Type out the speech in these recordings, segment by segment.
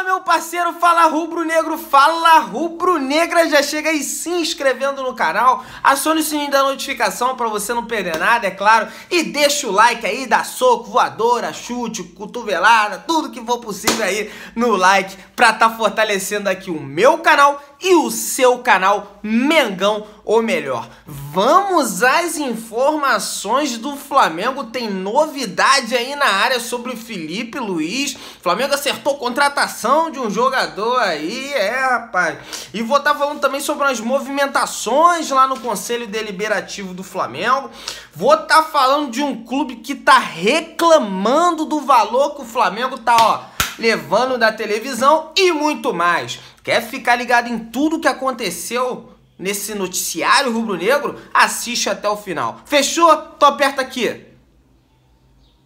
Fala, meu parceiro, fala rubro-negro, fala rubro-negra. Já chega aí se inscrevendo no canal, aciona o sininho da notificação para você não perder nada, é claro. E deixa o like aí, dá soco, voadora, chute, cotovelada, tudo que for possível aí no like para tá fortalecendo aqui o meu canal e o seu canal Mengão, ou melhor, vamos às informações do Flamengo. Tem novidade aí na área sobre o Felipe Luiz. Flamengo acertou contratação de um jogador aí, é, rapaz. E vou estar tá falando também sobre as movimentações lá no Conselho Deliberativo do Flamengo. Vou estar tá falando de um clube que tá reclamando do valor que o Flamengo tá, ó levando da televisão e muito mais. Quer ficar ligado em tudo que aconteceu nesse noticiário rubro-negro? Assiste até o final. Fechou? Então aperta aqui.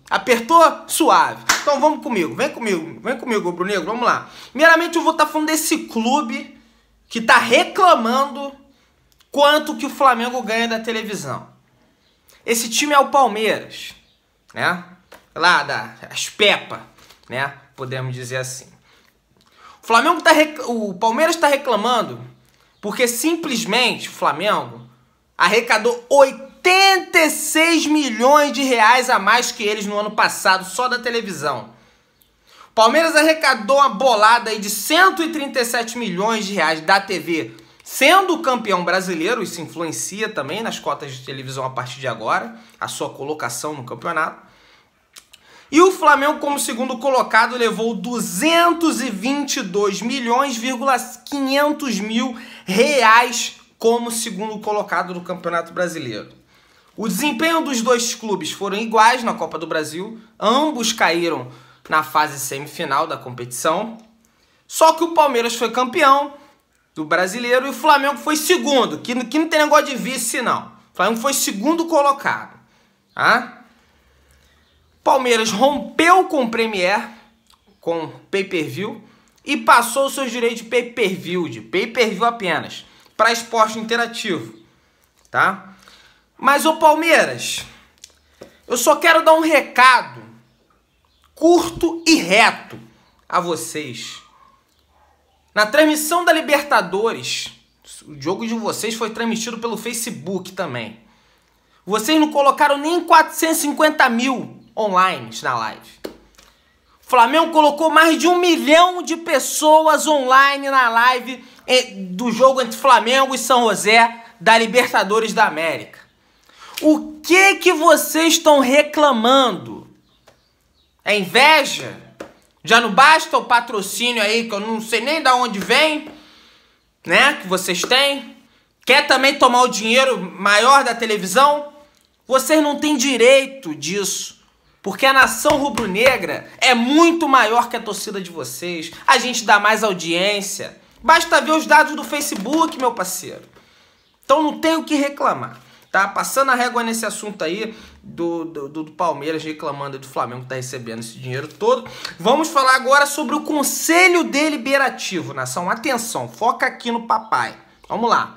Apertou? Suave. Então vamos comigo, vem comigo, vem comigo, rubro-negro, vamos lá. Primeiramente eu vou estar tá falando desse clube que está reclamando quanto que o Flamengo ganha da televisão. Esse time é o Palmeiras, né? Lá da as Pepa, né? podemos dizer assim. O Flamengo tá rec... o Palmeiras está reclamando porque simplesmente o Flamengo arrecadou 86 milhões de reais a mais que eles no ano passado só da televisão. O Palmeiras arrecadou uma bolada aí de 137 milhões de reais da TV, sendo campeão brasileiro, isso influencia também nas cotas de televisão a partir de agora, a sua colocação no campeonato. E o Flamengo, como segundo colocado, levou 222 milhões,500 mil reais como segundo colocado do Campeonato Brasileiro. O desempenho dos dois clubes foram iguais na Copa do Brasil, ambos caíram na fase semifinal da competição. Só que o Palmeiras foi campeão do Brasileiro e o Flamengo foi segundo, que, que não tem negócio de vice não. O Flamengo foi segundo colocado, tá? Palmeiras rompeu com o Premier, com pay-per-view, e passou seus direitos de pay-per-view, de pay-per-view apenas, para esporte interativo, tá? Mas o Palmeiras, eu só quero dar um recado curto e reto a vocês. Na transmissão da Libertadores, o jogo de vocês foi transmitido pelo Facebook também. Vocês não colocaram nem 450 mil online na live. O Flamengo colocou mais de um milhão de pessoas online na live eh, do jogo entre Flamengo e São José da Libertadores da América. O que que vocês estão reclamando? É inveja? Já não basta o patrocínio aí que eu não sei nem da onde vem, né? Que vocês têm? Quer também tomar o dinheiro maior da televisão? Vocês não têm direito disso. Porque a nação rubro-negra é muito maior que a torcida de vocês. A gente dá mais audiência. Basta ver os dados do Facebook, meu parceiro. Então não tenho o que reclamar. Tá? Passando a régua nesse assunto aí do, do, do Palmeiras reclamando do Flamengo que tá recebendo esse dinheiro todo. Vamos falar agora sobre o Conselho Deliberativo, nação. Atenção, foca aqui no papai. Vamos lá.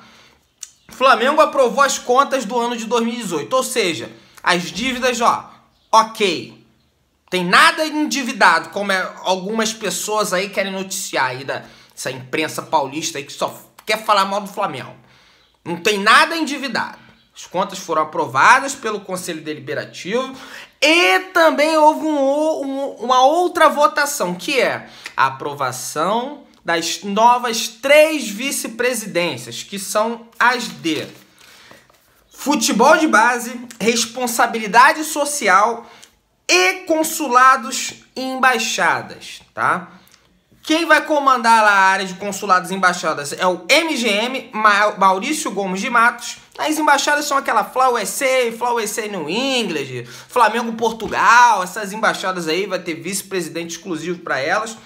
Flamengo aprovou as contas do ano de 2018, ou seja, as dívidas, ó, ok. Tem nada endividado, como é, algumas pessoas aí querem noticiar aí da essa imprensa paulista aí que só quer falar mal do Flamengo. Não tem nada endividado. As contas foram aprovadas pelo Conselho Deliberativo e também houve um, um, uma outra votação, que é a aprovação das novas três vice-presidências, que são as de futebol de base, responsabilidade social e consulados e embaixadas, tá? Quem vai comandar a área de consulados e embaixadas é o MGM, Maurício Gomes de Matos. As embaixadas são aquela Fla USA, Fla USA New England, Flamengo Portugal, essas embaixadas aí vai ter vice-presidente exclusivo para elas.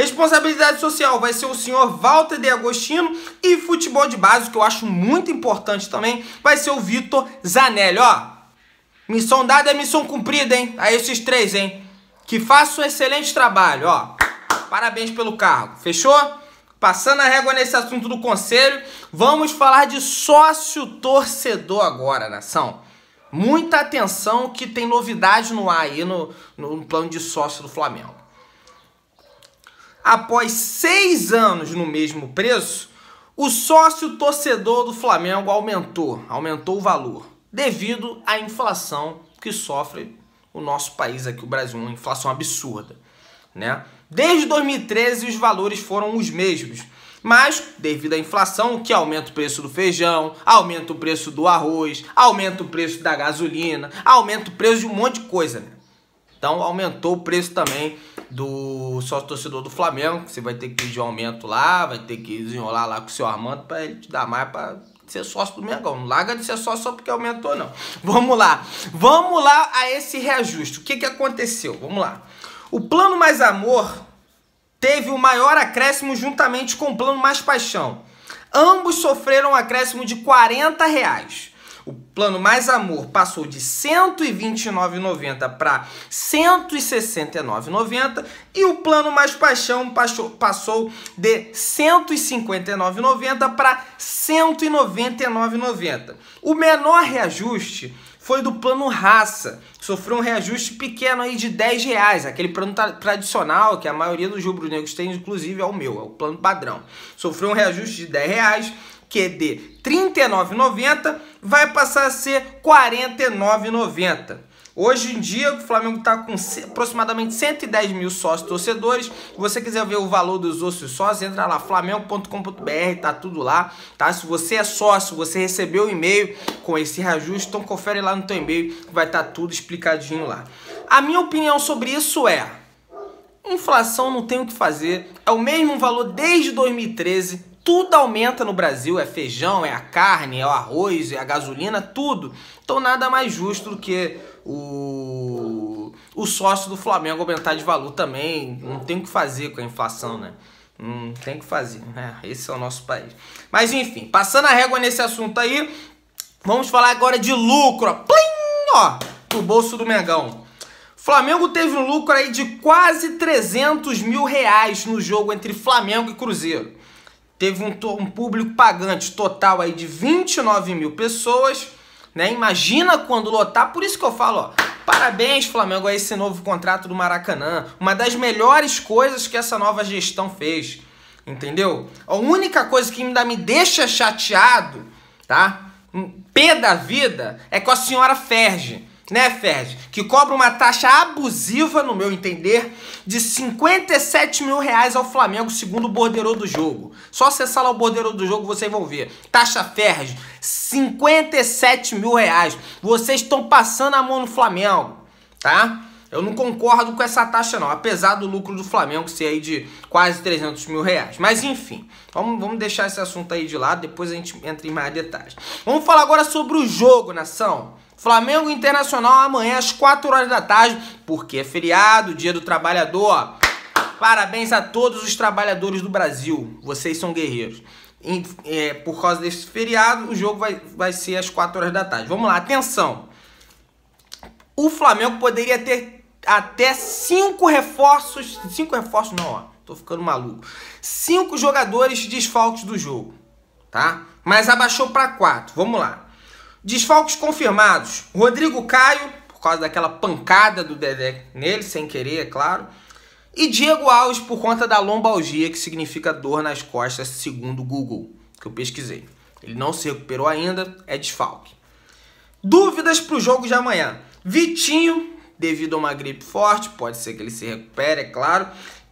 Responsabilidade social vai ser o senhor Walter de Agostino e futebol de base, que eu acho muito importante também, vai ser o Vitor Zanelli, ó. Missão dada é missão cumprida, hein? A esses três, hein? Que façam um excelente trabalho, ó. Parabéns pelo cargo, fechou? Passando a régua nesse assunto do conselho, vamos falar de sócio torcedor agora, nação. Muita atenção que tem novidade no ar aí no, no plano de sócio do Flamengo após seis anos no mesmo preço, o sócio torcedor do Flamengo aumentou, aumentou o valor, devido à inflação que sofre o nosso país aqui, o Brasil, uma inflação absurda, né? Desde 2013 os valores foram os mesmos, mas devido à inflação, que aumenta o preço do feijão, aumenta o preço do arroz, aumenta o preço da gasolina, aumenta o preço de um monte de coisa, né? Então aumentou o preço também do sócio torcedor do Flamengo. Você vai ter que pedir um aumento lá, vai ter que desenrolar lá com o seu Armando para ele te dar mais para ser sócio do Mengão. Não larga de ser sócio só porque aumentou, não. Vamos lá. Vamos lá a esse reajuste. O que, que aconteceu? Vamos lá. O Plano Mais Amor teve o maior acréscimo juntamente com o Plano Mais Paixão. Ambos sofreram um acréscimo de 40 reais. O plano Mais Amor passou de R$ 129,90 para R$ 169,90 e o plano Mais Paixão passou de R$ 159,90 para R$ 199,90. O menor reajuste foi do plano raça. Sofreu um reajuste pequeno aí de 10 reais, aquele plano tra tradicional que a maioria dos rubro-negros tem, inclusive é o meu, é o plano padrão. Sofreu um reajuste de 10 reais que é de R$ 39,90 vai passar a ser R$ 49,90. Hoje em dia, o Flamengo está com aproximadamente 110 mil sócios torcedores. Se você quiser ver o valor dos outros sócios, entra lá, flamengo.com.br, tá tudo lá, tá? Se você é sócio, você recebeu o um e-mail com esse reajuste, então confere lá no teu e-mail, vai estar tá tudo explicadinho lá. A minha opinião sobre isso é... Inflação não tem o que fazer, é o mesmo valor desde 2013, tudo aumenta no Brasil, é feijão, é a carne, é o arroz, é a gasolina, tudo. Então nada mais justo do que o, o sócio do Flamengo aumentar de valor também. Não tem o que fazer com a inflação, né? Não tem o que fazer. né? esse é o nosso país. Mas enfim, passando a régua nesse assunto aí, vamos falar agora de lucro. Ó. Plim! Ó, pro bolso do Mengão. Flamengo teve um lucro aí de quase 300 mil reais no jogo entre Flamengo e Cruzeiro teve um, um público pagante total aí de 29 mil pessoas, né? Imagina quando lotar, por isso que eu falo, ó, Parabéns, Flamengo, a esse novo contrato do Maracanã. Uma das melhores coisas que essa nova gestão fez. Entendeu? A única coisa que ainda me deixa chateado, tá? Um pé da vida, é com a senhora Ferge né, Ferdi? Que cobra uma taxa abusiva, no meu entender, de 57 mil reais ao Flamengo, segundo o borderô do jogo. Só acessar lá o borderô do jogo, vocês vão ver. Taxa Ferdi, 57 mil reais. Vocês estão passando a mão no Flamengo, tá? Eu não concordo com essa taxa não, apesar do lucro do Flamengo ser aí de quase 300 mil reais. Mas enfim, vamos, vamos deixar esse assunto aí de lado, depois a gente entra em mais detalhes. Vamos falar agora sobre o jogo, nação. Flamengo Internacional amanhã às 4 horas da tarde, porque é feriado, dia do trabalhador. Parabéns a todos os trabalhadores do Brasil. Vocês são guerreiros. E, é, por causa desse feriado, o jogo vai, vai ser às 4 horas da tarde. Vamos lá, atenção. O Flamengo poderia ter até 5 reforços. 5 reforços não, ó. Tô ficando maluco. 5 jogadores desfalques do jogo, tá? Mas abaixou para 4. Vamos lá. Desfalques confirmados: Rodrigo Caio, por causa daquela pancada do Dedé nele, sem querer, é claro. E Diego Alves, por conta da lombalgia, que significa dor nas costas, segundo o Google, que eu pesquisei. Ele não se recuperou ainda, é desfalque. Dúvidas para o jogo de amanhã: Vitinho, devido a uma gripe forte, pode ser que ele se recupere, é claro.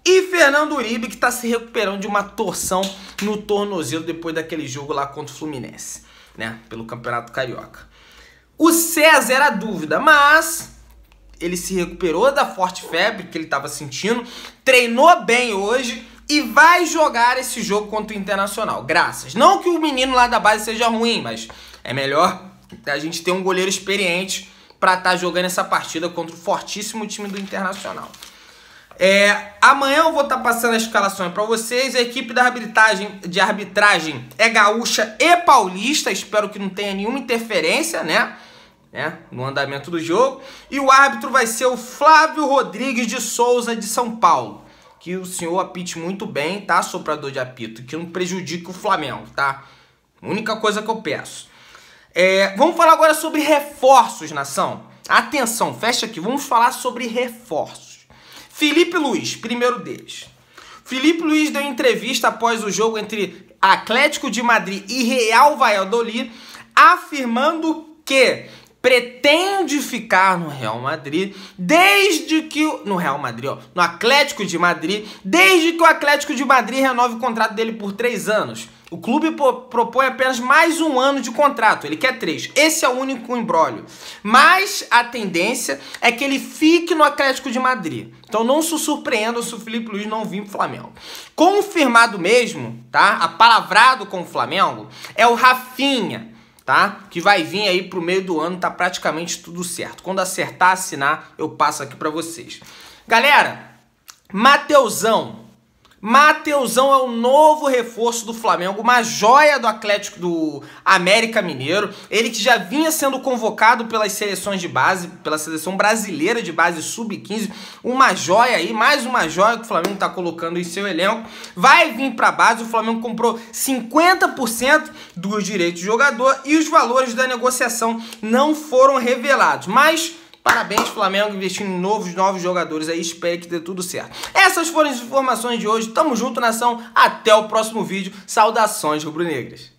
E Fernando Uribe, que está se recuperando de uma torção no tornozelo depois daquele jogo lá contra o Fluminense né? Pelo Campeonato Carioca. O César era dúvida, mas ele se recuperou da forte febre que ele estava sentindo, treinou bem hoje e vai jogar esse jogo contra o Internacional. Graças. Não que o menino lá da base seja ruim, mas é melhor a gente ter um goleiro experiente para estar tá jogando essa partida contra o fortíssimo time do Internacional. É, amanhã eu vou estar tá passando as escalações para vocês. A equipe da arbitragem, de arbitragem é gaúcha e paulista. Espero que não tenha nenhuma interferência, né? É No andamento do jogo. E o árbitro vai ser o Flávio Rodrigues de Souza, de São Paulo. Que o senhor apite muito bem, tá? Soprador de apito. Que não prejudique o Flamengo, tá? Única coisa que eu peço. É, vamos falar agora sobre reforços, nação. Atenção, fecha aqui. Vamos falar sobre reforços. Felipe Luiz, primeiro deles. Felipe Luiz deu entrevista após o jogo entre Atlético de Madrid e Real Valladolid, afirmando que pretende ficar no Real Madrid desde que no Real Madrid, ó, no Atlético de Madrid, desde que o Atlético de Madrid renove o contrato dele por três anos. O clube propõe apenas mais um ano de contrato, ele quer três. Esse é o único embrólio. Mas a tendência é que ele fique no Atlético de Madrid. Então não se surpreenda se o Felipe Luiz não vir pro Flamengo. Confirmado mesmo, tá? Apalavrado com o Flamengo é o Rafinha, tá? Que vai vir aí pro meio do ano, tá praticamente tudo certo. Quando acertar, assinar, eu passo aqui para vocês. Galera, Mateusão Mateusão é o novo reforço do Flamengo, uma joia do Atlético do América Mineiro. Ele que já vinha sendo convocado pelas seleções de base, pela seleção brasileira de base sub-15, uma joia aí, mais uma joia que o Flamengo está colocando em seu elenco. Vai vir para base, o Flamengo comprou 50% dos direitos do jogador e os valores da negociação não foram revelados, mas Parabéns, Flamengo, investindo em novos, novos jogadores aí. Espero que dê tudo certo. Essas foram as informações de hoje. Tamo junto, nação. Até o próximo vídeo. Saudações, rubro-negras.